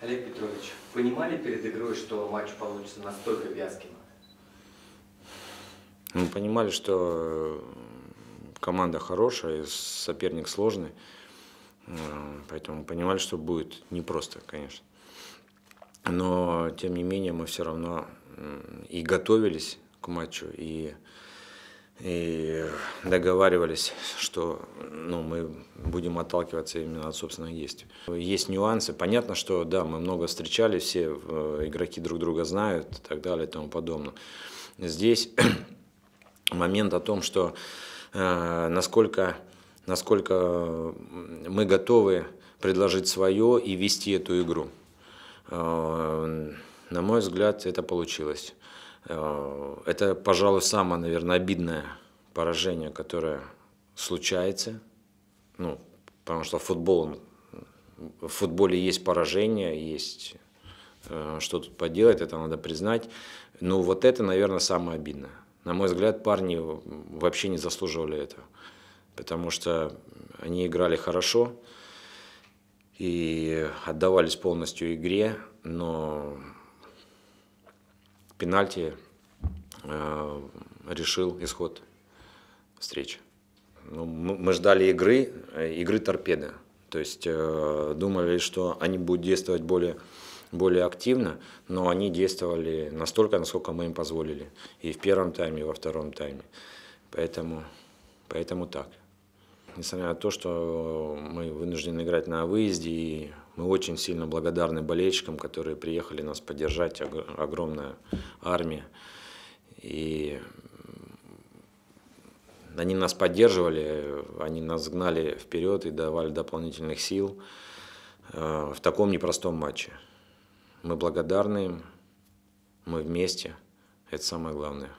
Олег Петрович, понимали перед игрой, что матч получится настолько вязким? Мы ну, понимали, что э, команда хорошая, соперник сложный. Э, поэтому понимали, что будет непросто, конечно. Но, тем не менее, мы все равно и готовились к матчу, и и договаривались, что ну, мы будем отталкиваться именно от собственных действий. Есть нюансы. Понятно, что да, мы много встречались, все э, игроки друг друга знают и так далее и тому подобное. Здесь момент о том, что э, насколько, насколько мы готовы предложить свое и вести эту игру. Э, на мой взгляд, это получилось. Э, это, пожалуй, самое, наверное, обидное поражение, которое случается. Ну, потому что футбол, в футболе есть поражение, есть э, что тут поделать, это надо признать. Но ну, вот это, наверное, самое обидное. На мой взгляд, парни вообще не заслуживали этого, потому что они играли хорошо и отдавались полностью игре, но пенальти э, решил исход встречи. Ну, мы ждали игры, э, игры торпеды. То есть э, думали, что они будут действовать более, более активно, но они действовали настолько, насколько мы им позволили. И в первом тайме, и во втором тайме. Поэтому, поэтому так несмотря на то, что мы вынуждены играть на выезде, и мы очень сильно благодарны болельщикам, которые приехали нас поддержать, огромная армия. И они нас поддерживали, они нас гнали вперед и давали дополнительных сил э, в таком непростом матче. Мы благодарны им, мы вместе, это самое главное.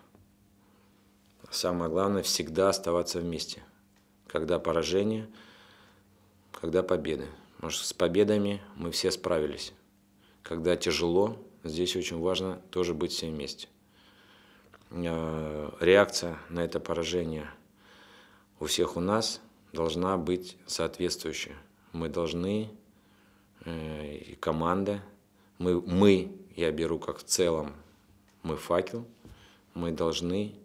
Самое главное всегда оставаться вместе когда поражение, когда победы. Потому что с победами мы все справились. Когда тяжело, здесь очень важно тоже быть все вместе. Э, реакция на это поражение у всех у нас должна быть соответствующая. Мы должны, э, и команда, мы, мы, я беру как в целом, мы факел, мы должны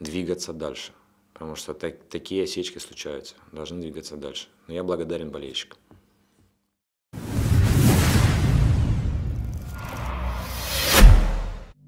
двигаться дальше потому что так, такие осечки случаются, должны двигаться дальше. Но я благодарен болельщикам.